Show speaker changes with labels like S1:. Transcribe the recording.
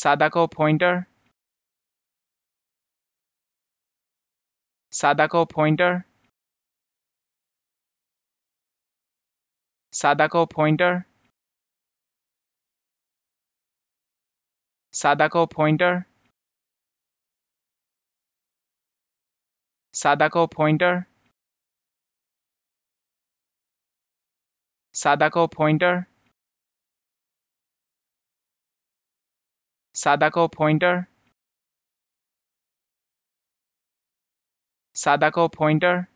S1: सादा को pointer सादा को pointer सादा को pointer सादा को pointer सादा को pointer सादा को pointer Sadako pointer Sadako pointer